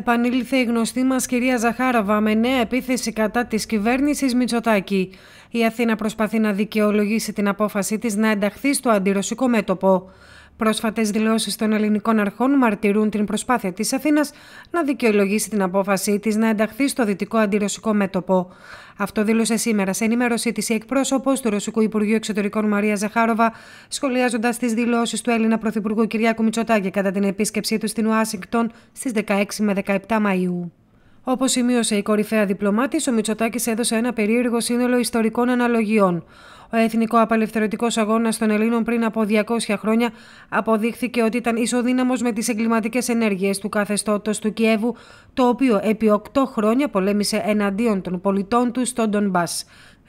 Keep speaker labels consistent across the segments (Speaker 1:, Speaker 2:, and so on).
Speaker 1: επανήλθε η γνωστή μας κυρία Ζαχάραβα με νέα επίθεση κατά της κυβέρνησης Μητσοτάκη. Η Αθήνα προσπαθεί να δικαιολογήσει την απόφασή της να ενταχθεί στο αντιρωσικό μέτωπο. Πρόσφατες δηλώσεις των ελληνικών αρχών μαρτυρούν την προσπάθεια της Αθήνας να δικαιολογήσει την απόφασή της να ενταχθεί στο δυτικό αντιρωσικό μέτωπο. Αυτό δήλωσε σήμερα σε ενημέρωσή της η εκπρόσωπος του Ρωσικού Υπουργείου Εξωτερικών Μαρία Ζαχάροβα, σχολιάζοντας τις δηλώσεις του Έλληνα Πρωθυπουργού Κυριάκου Μητσοτάκη κατά την επίσκεψή του στην Ουάσιγκτον στις 16 με 17 Μαου. Όπως σημείωσε η κορυφαία διπλωμάτης, ο Μητσοτάκης έδωσε ένα περίεργο σύνολο ιστορικών αναλογιών. Ο Εθνικό Απελευθερωτικό Αγώνας των Ελλήνων πριν από 200 χρόνια αποδείχθηκε ότι ήταν ισοδύναμος με τις εγκληματικές ενέργειες του καθεστώτος του Κιέβου, το οποίο επί 8 χρόνια πολέμησε εναντίον των πολιτών του στον Ντομπά.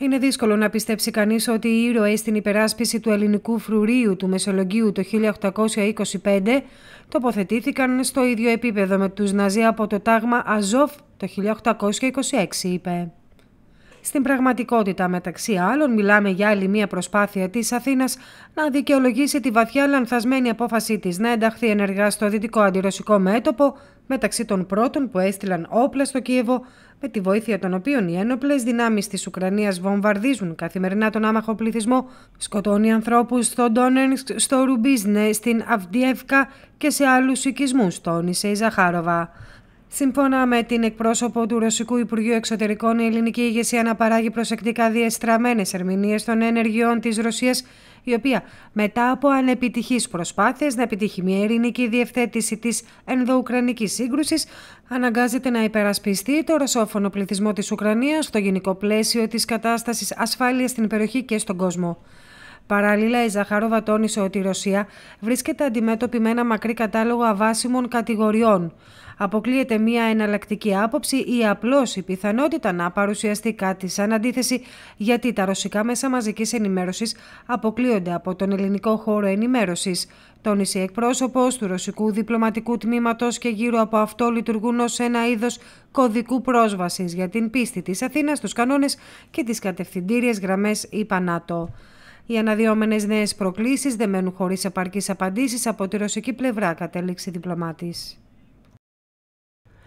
Speaker 1: Είναι δύσκολο να πιστέψει κανείς ότι οι ήρωες στην υπεράσπιση του ελληνικού φρουρίου του Μεσολογγίου το 1825 τοποθετήθηκαν στο ίδιο επίπεδο με τους Ναζί από το τάγμα Αζόφ το 1826, είπε. Στην πραγματικότητα, μεταξύ άλλων, μιλάμε για άλλη μία προσπάθεια της Αθήνας να δικαιολογήσει τη βαθιά λανθασμένη απόφασή της να ενταχθεί ενεργά στο δυτικό αντιρωσικό μέτωπο μεταξύ των πρώτων που έστειλαν όπλα στο Κίεβο, με τη βοήθεια των οποίων οι ένοπλες δυνάμεις της Ουκρανίας βομβαρδίζουν καθημερινά τον άμαχο πληθυσμό, σκοτώνει ανθρώπους στο Ντόνενσκ, στο Ρουμπίζνε, στην Αυντιεύκα και σε άλλους οικισμούς, τόνισε η Ζαχάροβα. Σύμφωνα με την εκπρόσωπο του Ρωσικού Υπουργείου Εξωτερικών, η ελληνική ηγεσία αναπαράγει προσεκτικά διεστραμμένες ερμηνείες των ενεργειών της Ρωσίας, η οποία μετά από ανεπιτυχείς προσπάθειες να επιτύχει μια ειρηνική διευθέτηση της ενδοουκρανικής σύγκρουσης, αναγκάζεται να υπερασπιστεί το ρωσόφωνο πληθυσμό της Ουκρανίας στο γενικό πλαίσιο της κατάστασης ασφάλειας στην περιοχή και στον κόσμο. Παράλληλα, η Ζαχάροβα τόνισε ότι η Ρωσία βρίσκεται αντιμέτωπη με ένα μακρύ κατάλογο αβάσιμων κατηγοριών αποκλείεται μια εναλλακτική άποψη ή απλώς η πιθανότητα να παρουσιαστεί κάτι σαν αντίθεση, γιατί τα ρωσικά μέσα μαζικής ενημέρωσης αποκλείονται από τον ελληνικό χώρο ενημέρωσης. Τόνισε η πιθανοτητα να παρουσιαστει κατι σαν αντιθεση γιατι τα ρωσικα μεσα μαζικη ενημερωση αποκλειονται απο τον ελληνικο χωρο ενημερωση τονισε εκπροσωπο του ρωσικού διπλωματικού τμήματος και γύρω από αυτό λειτουργούν ως ένα είδος κωδικού πρόσβασης για την πίστη της Αθήνας, τους κανόνες και τις κατευθυντήριες γραμμές, ή ΝΑΤΟ. Οι αναδυόμενες νέες προκλήσεις δεν μένουν χωρίς επαρκείς απαντήσεις από τη ρωσική πλευρά, κατέληξε διπλωμάτη.